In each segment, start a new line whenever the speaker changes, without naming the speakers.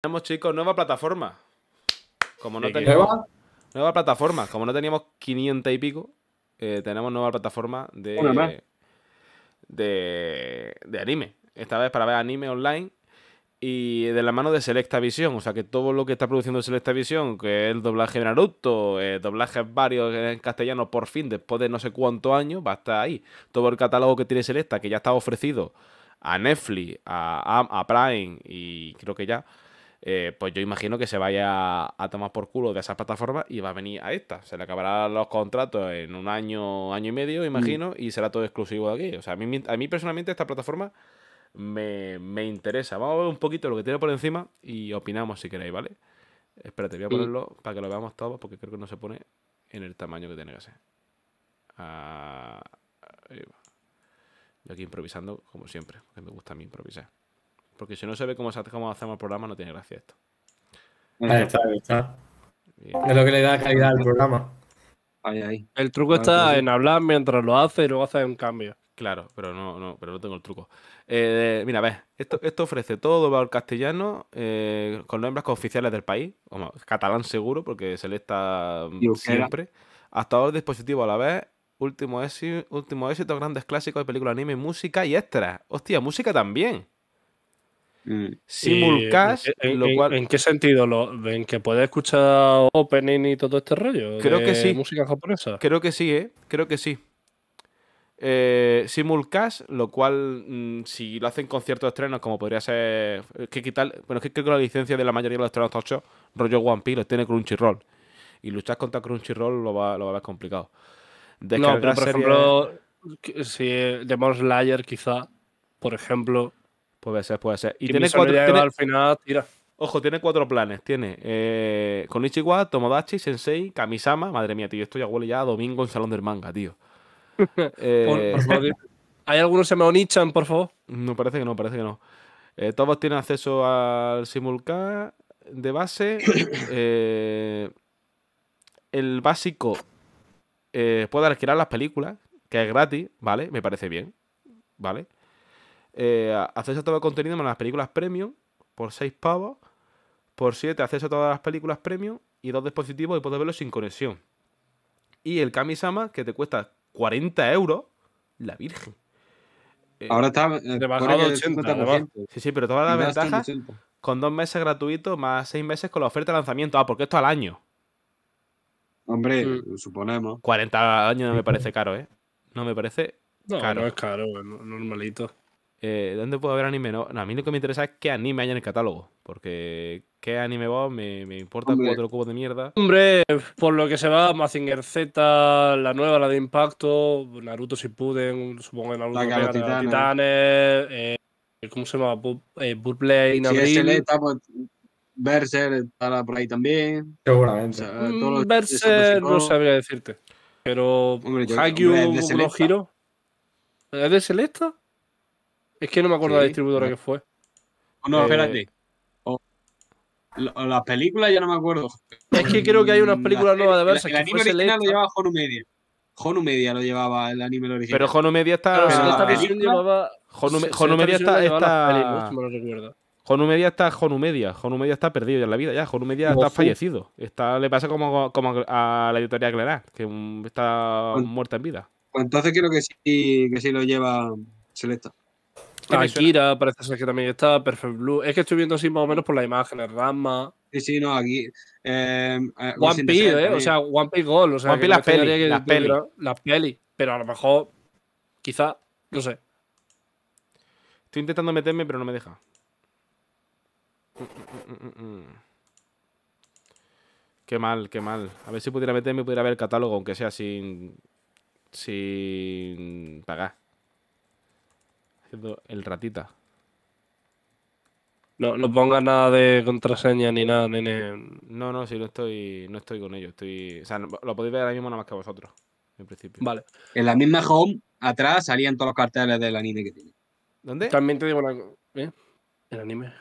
Tenemos, chicos, nueva plataforma. Como no teníamos. ¿Nueva? plataforma. Como no teníamos 500 y pico, eh, tenemos nueva plataforma de, de. anime. Esta vez para ver anime online y de la mano de Selecta Visión. O sea que todo lo que está produciendo Selecta Visión, que es el doblaje de Naruto, eh, doblajes varios en castellano por fin, después de no sé cuántos años, va a estar ahí. Todo el catálogo que tiene Selecta, que ya está ofrecido a Netflix, a Prime y creo que ya. Eh, pues yo imagino que se vaya a tomar por culo de esa plataforma y va a venir a esta. Se le acabarán los contratos en un año, año y medio, imagino, mm. y será todo exclusivo de aquí. O sea, a mí, personalmente esta plataforma me, me, interesa. Vamos a ver un poquito lo que tiene por encima y opinamos si queréis, ¿vale? Espérate, voy a mm. ponerlo para que lo veamos todos porque creo que no se pone en el tamaño que tiene que ser. Ah, yo aquí improvisando, como siempre, que me gusta a mí improvisar. Porque si no se ve cómo, cómo hacemos el programa, no tiene gracia esto. Ahí está,
está. Es lo que le da calidad al programa. Ahí, ahí. El truco está pues en hablar mientras lo hace y luego hace un cambio. Claro, pero no, no,
pero no tengo el truco. Eh, mira, ves, esto, esto ofrece todo el castellano eh, con nombres oficiales del país, catalán seguro, porque se le está siempre. Hasta dos dispositivo a la vez, último éxito, último éxito, grandes clásicos de películas anime, música
y extras. Hostia, música también.
Mm. Simulcast. Eh, en, lo cual...
¿En qué sentido? Lo, ¿En que puede escuchar opening y todo este rollo? Creo que sí. Música japonesa. Creo que sí, ¿eh? Creo que sí. Eh, simulcast, lo
cual, mm, si lo hacen con ciertos estrenos, como podría ser. Eh, quitar. Bueno, es que creo que la licencia de la mayoría de los estrenos ocho, rollo One Piece, los tiene Crunchyroll. Y luchar contra Crunchyroll lo va, lo a ver complicado. no, por ejemplo,
si Demon Slayer, quizá, por ejemplo, Puede ser, puede ser. Y, tiene cuatro. Ojo,
tiene cuatro planes. Tiene eh, Konichiwa, Tomodachi, Sensei, Kamisama. Madre mía, tío, esto ya huele ya domingo en Salón del Manga, tío.
Eh,
¿Hay algunos que me onichan, por favor? No, parece que no, parece que no. Eh, todos tienen acceso al simulcast de base. Eh, el básico eh, puede alquilar las películas, que es gratis, ¿vale? Me parece bien, ¿vale? Eh, acceso a todo el contenido más las películas premium por 6 pavos, por 7 acceso a todas las películas premium y dos dispositivos y puedes verlo sin conexión. Y el Kamisama que te cuesta 40 euros, la virgen. Eh, Ahora está rebajado 80, 80%. Sí, sí, pero todas las ventaja con dos meses gratuitos más seis meses con la oferta de lanzamiento. Ah, porque esto al año. Hombre, mm. suponemos. 40 años no me parece caro, ¿eh? No me parece caro. No es caro, normalito. Eh, ¿Dónde puedo ver anime? No, a mí lo que me interesa es qué anime hay en el catálogo. Porque qué anime va, me, me importa cuatro cubos de mierda.
Hombre, por lo que se va, Mazinger Z, la nueva, la de Impacto, Naruto si puden, supongo que Naruto la Titanes, Titanes eh, ¿cómo se llama? Eh, es Inabril. Sí, Berser estará por ahí también. Seguramente. Mm, Berser no sabría decirte. Pero Hombre, yo, Haikyuu, es de ¿Es de Selecta? Es que no me acuerdo de la distribuidora que fue. Oh, no, eh, espérate. Oh. O, las películas ya no me acuerdo. Es que creo que hay unas películas nuevas de Versa. El, anime original lo
llevaba Jono Media. Jono Media lo llevaba el anime original. Pero Jono Media está. Pero Media está. está... Media está Media. está perdido ya en la vida. Ya. Media está fallecido. Está, le pasa como, como a la editorial da. que
está pues muerta en vida. Pues entonces creo que sí, que sí lo lleva Selecta. Akira parece ser que también está, Perfect Blue. Es que estoy viendo así más o menos por las imágenes, Rama. Sí, sí, no, aquí. Eh, eh, One Piece, ¿eh? O sea, One Piece Gold. O sea, One Piece las peli, Las peli, pero a lo mejor, quizá, no sé. Estoy intentando meterme, pero no me deja. Mm,
mm, mm, qué mal, qué mal. A ver si pudiera meterme y pudiera ver el catálogo, aunque sea sin. sin pagar el ratita. No, no pongas nada de contraseña
ni nada, nene.
No, no, si no estoy, no estoy con ellos Estoy, o sea, lo podéis ver ahora mismo nada más que vosotros, en principio. Vale.
En la misma home, atrás, salían todos los carteles del anime que tiene. ¿Dónde? También te digo ¿eh? El anime.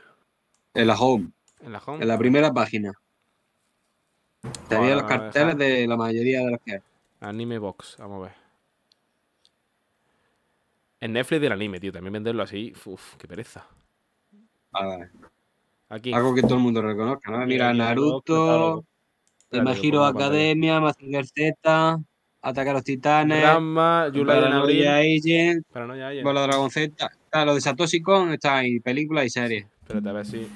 En la home. En la home. En la primera página. Tenía los carteles de la mayoría de los que
hay. Anime box, vamos a ver. En Netflix del anime, tío. También venderlo así, Uf, qué pereza. Vale. Aquí. Algo que todo el mundo
reconozca, ¿no? Mira, Naruto, Majiro Academia, Mazinger Z, Atacar a los Titanes, Rama, Paranoia
Agent,
Paranoia Agent, Bola Dragon
Z. Está lo de Satoshi está ahí, película y series. Espérate, a ver si.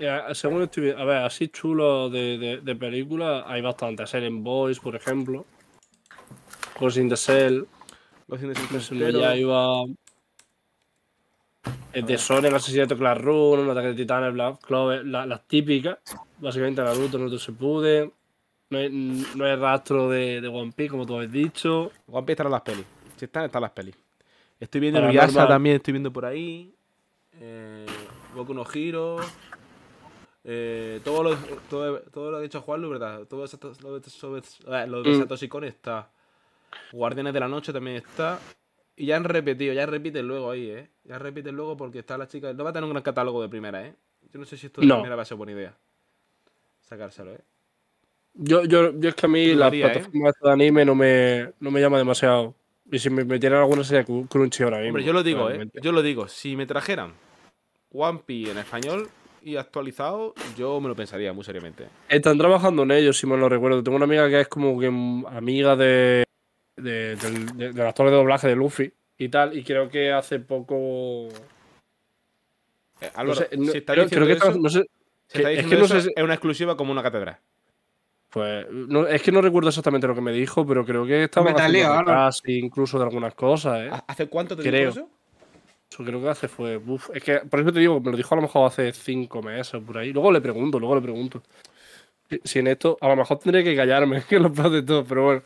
Eh, según estoy a ver, así chulo de, de, película, hay bastantes. Seren Boys, por ejemplo. in the Cell. Los Ya pues iba. El Sony el asesinato de un ataque de titanes, Black Clover, eh, las típicas. Básicamente la luta no se pude. No hay, no hay rastro de, de, One Piece, como tú habéis dicho. One Piece están en las pelis. Si están, están las pelis. Estoy viendo Yasa también, estoy viendo por
ahí. Eh, Boku no giros. Eh, todo, lo, todo, todo lo que ha dicho Juan, verdad. Todo eh, lo de mm. Satoshi Kon está. Guardianes de la Noche también está. Y ya han repetido, ya repiten luego ahí, ¿eh? Ya repiten luego porque está la chica. No va a tener un gran catálogo de primera, ¿eh? Yo no sé si esto de primera va a ser buena idea. Sacárselo, ¿eh?
Yo, es que a mí las ¿eh? plataformas de anime no me, no me llama demasiado. Y si me metieran alguna sería Crunchy ahora mismo. yo lo digo, ¿eh?
Yo lo digo. Si me trajeran One Piece en español y actualizado, yo me lo pensaría muy seriamente. Están
trabajando en ellos, si me lo recuerdo. Tengo una amiga que es como que amiga de de, del, actor de doblaje de Luffy y tal, y creo que hace poco... Eh, creo, que es que es una exclusiva como una catedral. Pues no, es que no recuerdo exactamente lo que me dijo, pero creo que estaba casi incluso de algunas cosas. ¿eh? ¿Hace cuánto te dijo eso? creo que hace fue. es que por eso te digo, me lo dijo a lo mejor hace cinco meses por ahí. Luego le pregunto, luego le pregunto. Si en esto, a lo mejor tendré que callarme, que lo de todo, pero
bueno.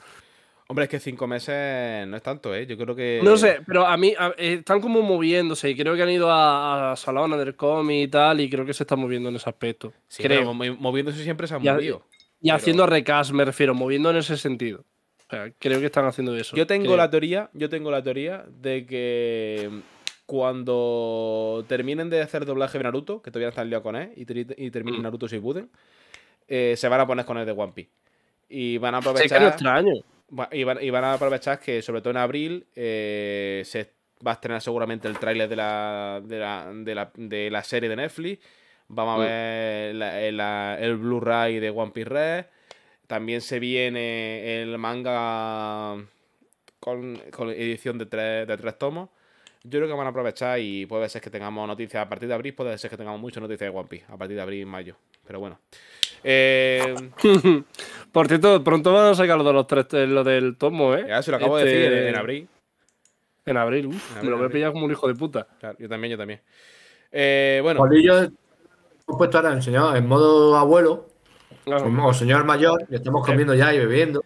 Hombre, es que cinco meses no es tanto, ¿eh? Yo creo que. No sé,
pero a mí eh, están como moviéndose y creo que han ido a, a del Comi y tal, y creo que se están moviendo en ese aspecto. creo. moviéndose siempre se han movido. Y haciendo recas, me refiero, moviendo en ese sentido. O sea, creo que están haciendo eso. Yo tengo la teoría,
yo tengo la teoría de que cuando terminen de hacer doblaje de Naruto, que todavía están liados con él, y, terminen mm. Naruto si buden, eh, se van a poner con él de One Piece. Y van a aprovechar. Sí, que extraño. Y van, a aprovechar que, sobre todo en abril, eh, se va a estrenar seguramente el tráiler de la, de, la, serie de Netflix. Vamos a mm. ver el, Blu-ray de One Piece Red. También se viene el manga con, edición de tres, de tres tomos. Yo creo que van a aprovechar y puede ser que tengamos noticias a partir de abril, puede ser que tengamos muchas noticias de One Piece a partir de abril y mayo. Pero bueno.
Eh... Por cierto, pronto van a sacar lo de los tres, eh, lo del tomo, ¿eh? Ya, se lo acabo de decir, este en, abril. En abril, uf, me lo voy a pillar como un hijo de puta. Claro, yo también, yo también. Eh, bueno. Polillo puesto ahora enseñado en modo abuelo, Como o señor mayor, y estamos comiendo ya y bebiendo.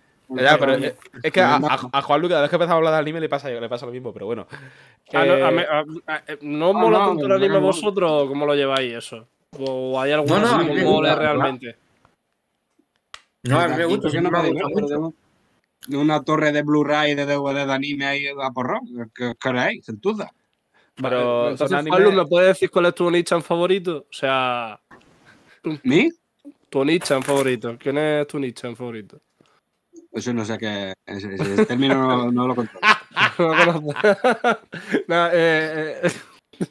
es, que a, Juan Lucas, cada vez que empezamos a hablar de anime, le pasa, le pasa lo mismo, pero bueno.
Ah, eh, eh, no, mola ah, tanto el anime vosotros? ¿Cómo lo lleváis eso? ¿O hay alguna que mole realmente? Pues, no, me gusta. Yo no me, De, una torre de Blu-ray de DVD de anime ahí a porro, ¿Qué queréis? Centuza. Pero, Pero pues, ¿me puedes decir cuál es tu En favorito? O sea. ¿Mi? Tu en favorito. ¿Quién es tu en favorito? Eso no sé qué. Ese, término no, lo conozco no eh, eh,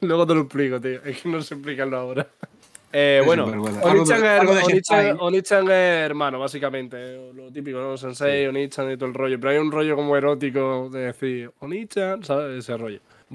luego te lo explico, tío. Es que no se explicarlo ahora. Eh, bueno, Onichan es, es, hermano, básicamente. Lo típico, ¿no? Sensei, Onichan y todo el rollo. Pero hay un rollo como erótico de decir Onichan, ¿sabes? Ese rollo.